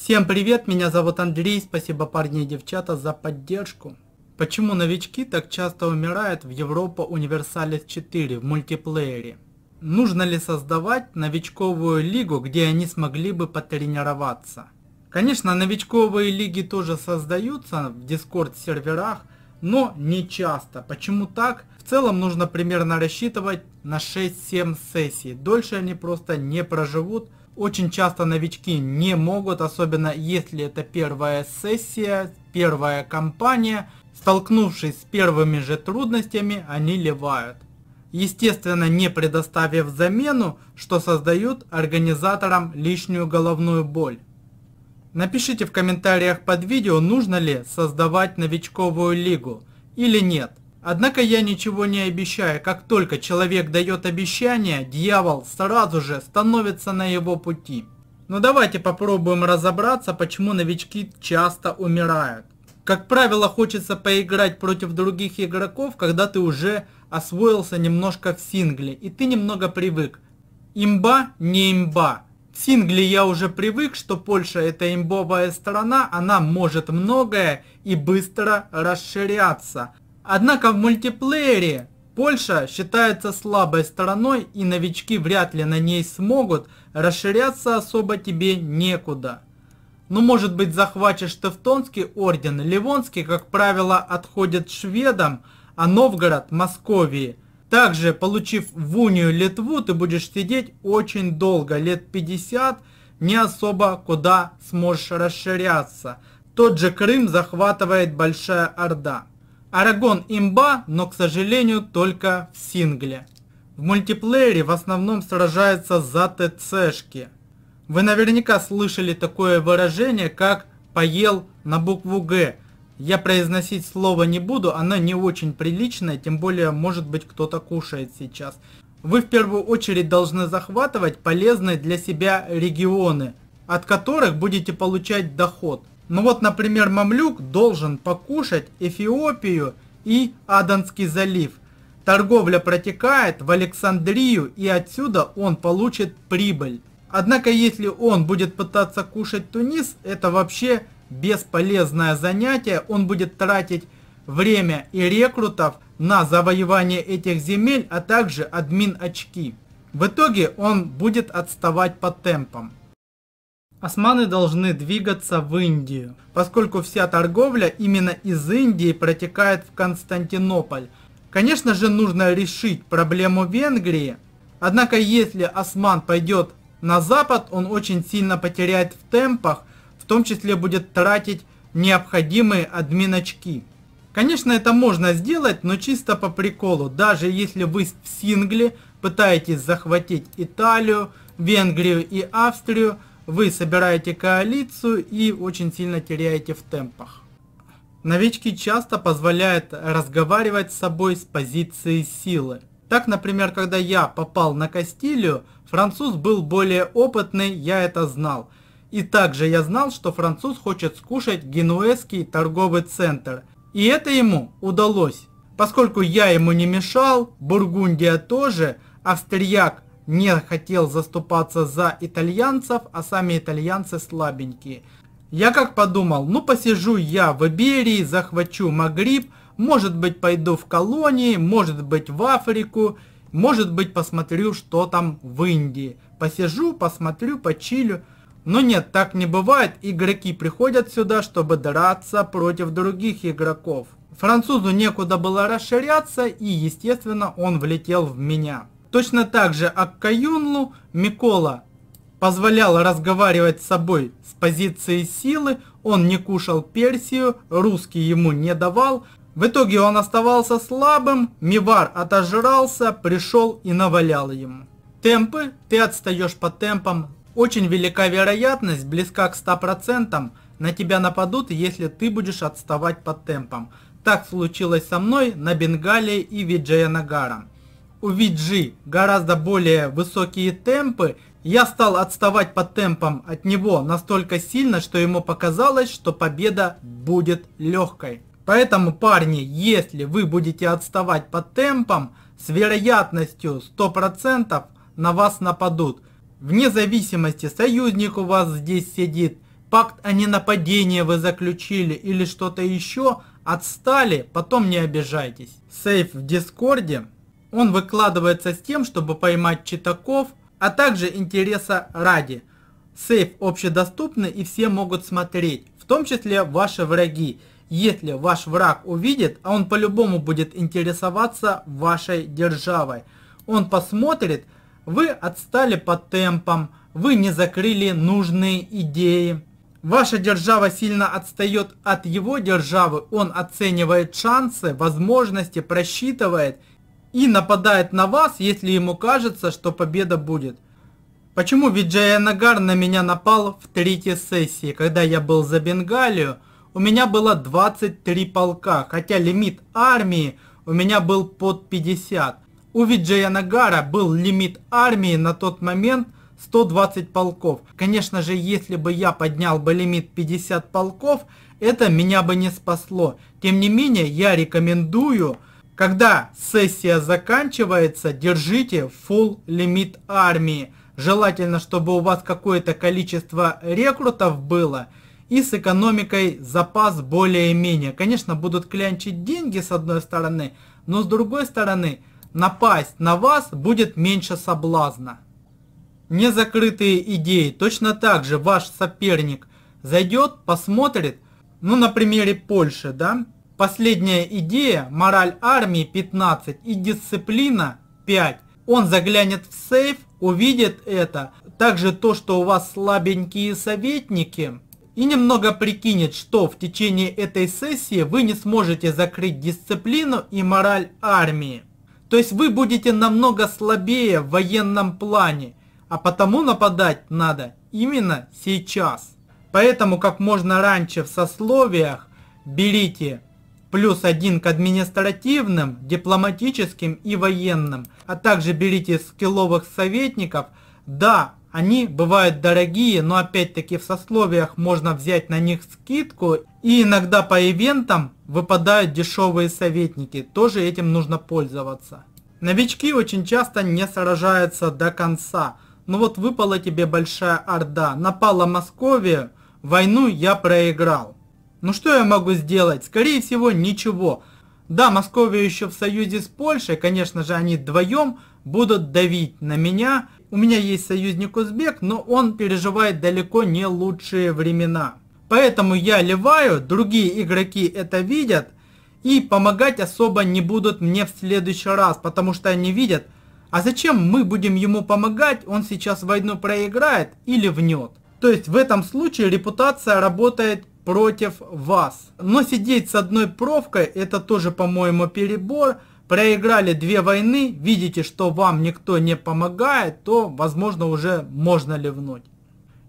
Всем привет, меня зовут Андрей, спасибо парни и девчата за поддержку. Почему новички так часто умирают в Европа Универсалис 4 в мультиплеере? Нужно ли создавать новичковую лигу, где они смогли бы потренироваться? Конечно, новичковые лиги тоже создаются в discord серверах, но не часто. Почему так? В целом нужно примерно рассчитывать на 6-7 сессий. Дольше они просто не проживут, очень часто новички не могут, особенно если это первая сессия, первая кампания. Столкнувшись с первыми же трудностями, они левают. Естественно, не предоставив замену, что создают организаторам лишнюю головную боль. Напишите в комментариях под видео, нужно ли создавать новичковую лигу или нет – Однако я ничего не обещаю. Как только человек дает обещание, дьявол сразу же становится на его пути. Но давайте попробуем разобраться, почему новички часто умирают. Как правило, хочется поиграть против других игроков, когда ты уже освоился немножко в сингле, и ты немного привык. Имба не имба. В сингле я уже привык, что Польша это имбовая страна, она может многое и быстро расширяться – Однако в мультиплеере Польша считается слабой стороной и новички вряд ли на ней смогут, расширяться особо тебе некуда. Но ну, может быть захватишь Тевтонский орден, Ливонский, как правило, отходит шведам, а Новгород – Московии. Также, получив в унию Литву, ты будешь сидеть очень долго, лет 50, не особо куда сможешь расширяться. Тот же Крым захватывает Большая Орда. Арагон имба, но, к сожалению, только в сингле. В мультиплеере в основном сражаются за ТЦшки. Вы наверняка слышали такое выражение, как «поел на букву «Г». Я произносить слово не буду, оно не очень приличное, тем более, может быть, кто-то кушает сейчас. Вы в первую очередь должны захватывать полезные для себя регионы, от которых будете получать доход – ну вот, например, Мамлюк должен покушать Эфиопию и Аданский залив. Торговля протекает в Александрию, и отсюда он получит прибыль. Однако, если он будет пытаться кушать Тунис, это вообще бесполезное занятие. Он будет тратить время и рекрутов на завоевание этих земель, а также админ очки. В итоге он будет отставать по темпам. Османы должны двигаться в Индию, поскольку вся торговля именно из Индии протекает в Константинополь. Конечно же, нужно решить проблему Венгрии, однако если осман пойдет на запад, он очень сильно потеряет в темпах, в том числе будет тратить необходимые админочки. Конечно, это можно сделать, но чисто по приколу. Даже если вы в сингле пытаетесь захватить Италию, Венгрию и Австрию, вы собираете коалицию и очень сильно теряете в темпах. Новички часто позволяют разговаривать с собой с позиции силы. Так, например, когда я попал на Кастилию, француз был более опытный, я это знал. И также я знал, что француз хочет скушать генуэзский торговый центр. И это ему удалось. Поскольку я ему не мешал, Бургундия тоже, австрияк не хотел заступаться за итальянцев, а сами итальянцы слабенькие. Я как подумал, ну посижу я в Иберии, захвачу Магриб, может быть пойду в колонии, может быть в Африку, может быть посмотрю, что там в Индии. Посижу, посмотрю, почилю. Но нет, так не бывает. Игроки приходят сюда, чтобы драться против других игроков. Французу некуда было расширяться, и, естественно, он влетел в меня. Точно так же Аккаюнлу Микола позволял разговаривать с собой с позиции силы, он не кушал Персию, русский ему не давал. В итоге он оставался слабым, Мивар отожрался, пришел и навалял ему. Темпы, ты отстаешь по темпам, очень велика вероятность, близка к 100%, на тебя нападут, если ты будешь отставать по темпам. Так случилось со мной на Бенгалии и Виджаянагара. Нагара у VG гораздо более высокие темпы, я стал отставать по темпам от него настолько сильно, что ему показалось, что победа будет легкой. Поэтому, парни, если вы будете отставать по темпам, с вероятностью 100% на вас нападут. Вне зависимости, союзник у вас здесь сидит, пакт о ненападении вы заключили или что-то еще, отстали, потом не обижайтесь. Сейф в Дискорде он выкладывается с тем, чтобы поймать читаков, а также интереса ради. Сейф общедоступный и все могут смотреть, в том числе ваши враги. Если ваш враг увидит, а он по-любому будет интересоваться вашей державой. Он посмотрит, вы отстали по темпам, вы не закрыли нужные идеи. Ваша держава сильно отстает от его державы, он оценивает шансы, возможности, просчитывает и нападает на вас, если ему кажется, что победа будет. Почему Виджая Нагар на меня напал в третьей сессии, когда я был за Бенгалию? У меня было 23 полка, хотя лимит армии у меня был под 50. У Виджая Нагара был лимит армии на тот момент 120 полков. Конечно же, если бы я поднял бы лимит 50 полков, это меня бы не спасло. Тем не менее, я рекомендую когда сессия заканчивается, держите full лимит армии. Желательно, чтобы у вас какое-то количество рекрутов было и с экономикой запас более-менее. Конечно, будут клянчить деньги с одной стороны, но с другой стороны напасть на вас будет меньше соблазна. Незакрытые идеи. Точно так же ваш соперник зайдет, посмотрит, ну на примере Польши, да, Последняя идея, мораль армии 15 и дисциплина 5. Он заглянет в сейф, увидит это. Также то, что у вас слабенькие советники. И немного прикинет, что в течение этой сессии вы не сможете закрыть дисциплину и мораль армии. То есть вы будете намного слабее в военном плане, а потому нападать надо именно сейчас. Поэтому как можно раньше в сословиях берите плюс один к административным, дипломатическим и военным, а также берите скилловых советников. Да, они бывают дорогие, но опять-таки в сословиях можно взять на них скидку. И иногда по ивентам выпадают дешевые советники, тоже этим нужно пользоваться. Новички очень часто не сражаются до конца. Ну вот выпала тебе большая орда, напала Московия, войну я проиграл. Ну что я могу сделать? Скорее всего, ничего. Да, Московия еще в союзе с Польшей, конечно же, они вдвоем будут давить на меня. У меня есть союзник узбек, но он переживает далеко не лучшие времена. Поэтому я ливаю, другие игроки это видят, и помогать особо не будут мне в следующий раз, потому что они видят, а зачем мы будем ему помогать, он сейчас войну проиграет или внет. То есть в этом случае репутация работает против вас. Но сидеть с одной провкой, это тоже, по-моему, перебор. Проиграли две войны, видите, что вам никто не помогает, то, возможно, уже можно ливнуть.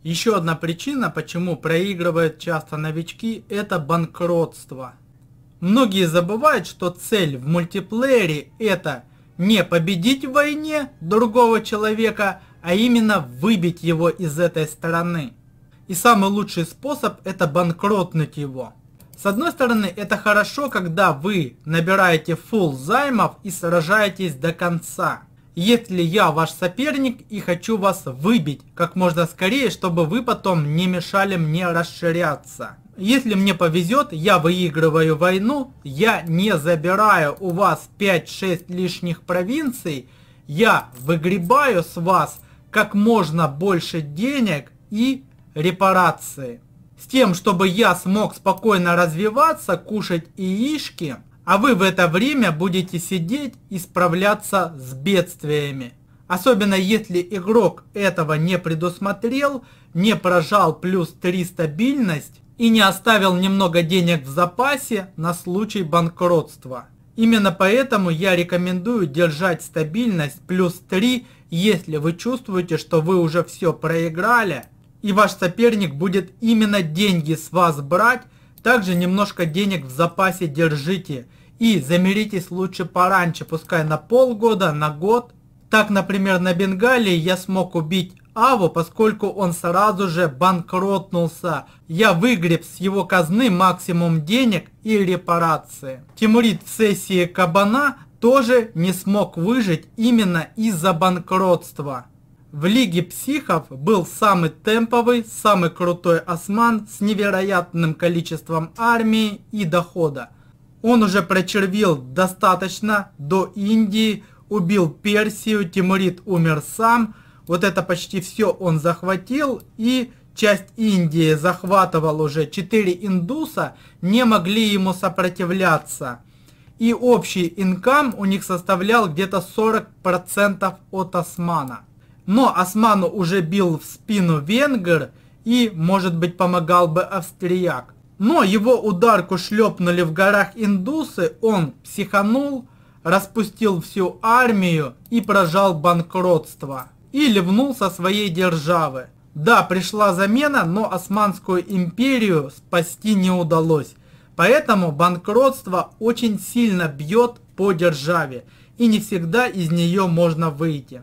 Еще одна причина, почему проигрывают часто новички, это банкротство. Многие забывают, что цель в мультиплеере это не победить в войне другого человека, а именно выбить его из этой стороны. И самый лучший способ это банкротнуть его. С одной стороны, это хорошо, когда вы набираете фул займов и сражаетесь до конца. Если я ваш соперник и хочу вас выбить как можно скорее, чтобы вы потом не мешали мне расширяться. Если мне повезет, я выигрываю войну, я не забираю у вас 5-6 лишних провинций, я выгребаю с вас как можно больше денег и репарации. С тем, чтобы я смог спокойно развиваться, кушать яички, а вы в это время будете сидеть и справляться с бедствиями. Особенно если игрок этого не предусмотрел, не прожал плюс 3 стабильность и не оставил немного денег в запасе на случай банкротства. Именно поэтому я рекомендую держать стабильность плюс 3, если вы чувствуете, что вы уже все проиграли – и ваш соперник будет именно деньги с вас брать, также немножко денег в запасе держите и замеритесь лучше пораньше, пускай на полгода, на год. Так, например, на Бенгалии я смог убить Аву, поскольку он сразу же банкротнулся. Я выгреб с его казны максимум денег и репарации. Тимурит в сессии Кабана тоже не смог выжить именно из-за банкротства. В Лиге психов был самый темповый, самый крутой осман с невероятным количеством армии и дохода. Он уже прочервил достаточно до Индии, убил Персию, Тимурид умер сам. Вот это почти все он захватил и часть Индии захватывал уже. Четыре индуса не могли ему сопротивляться. И общий инкам у них составлял где-то 40% от османа но Осману уже бил в спину венгер и, может быть, помогал бы австрияк. Но его ударку шлепнули в горах индусы, он психанул, распустил всю армию и прожал банкротство. И ливнул со своей державы. Да, пришла замена, но Османскую империю спасти не удалось. Поэтому банкротство очень сильно бьет по державе, и не всегда из нее можно выйти.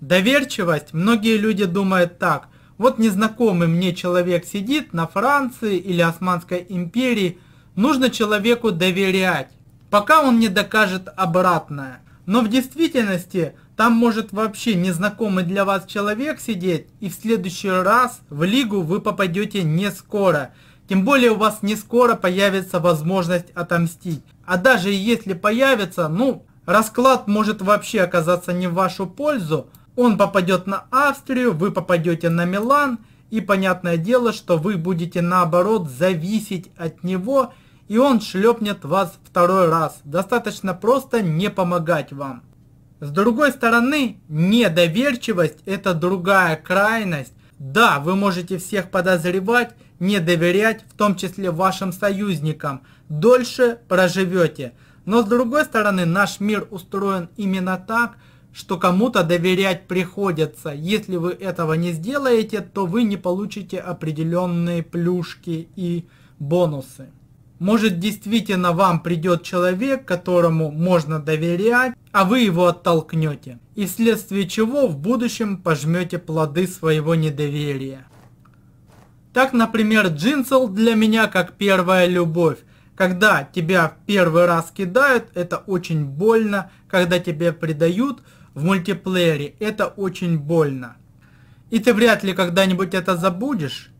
Доверчивость, многие люди думают так, вот незнакомый мне человек сидит на Франции или Османской империи, нужно человеку доверять, пока он не докажет обратное. Но в действительности там может вообще незнакомый для вас человек сидеть, и в следующий раз в лигу вы попадете не скоро. Тем более у вас не скоро появится возможность отомстить. А даже если появится, ну, расклад может вообще оказаться не в вашу пользу, он попадет на Австрию, вы попадете на Милан, и понятное дело, что вы будете наоборот зависеть от него, и он шлепнет вас второй раз. Достаточно просто не помогать вам. С другой стороны, недоверчивость – это другая крайность. Да, вы можете всех подозревать, не доверять, в том числе вашим союзникам. Дольше проживете. Но с другой стороны, наш мир устроен именно так – что кому-то доверять приходится. Если вы этого не сделаете, то вы не получите определенные плюшки и бонусы. Может действительно вам придет человек, которому можно доверять, а вы его оттолкнете. И вследствие чего в будущем пожмете плоды своего недоверия. Так, например, Джинсел для меня как первая любовь. Когда тебя в первый раз кидают, это очень больно. Когда тебя предают, в мультиплеере. Это очень больно. И ты вряд ли когда-нибудь это забудешь.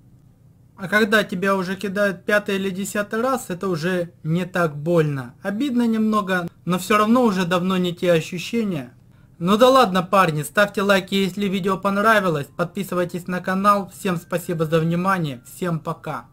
А когда тебя уже кидают пятый или десятый раз, это уже не так больно. Обидно немного, но все равно уже давно не те ощущения. Ну да ладно, парни, ставьте лайки, если видео понравилось, подписывайтесь на канал. Всем спасибо за внимание, всем пока.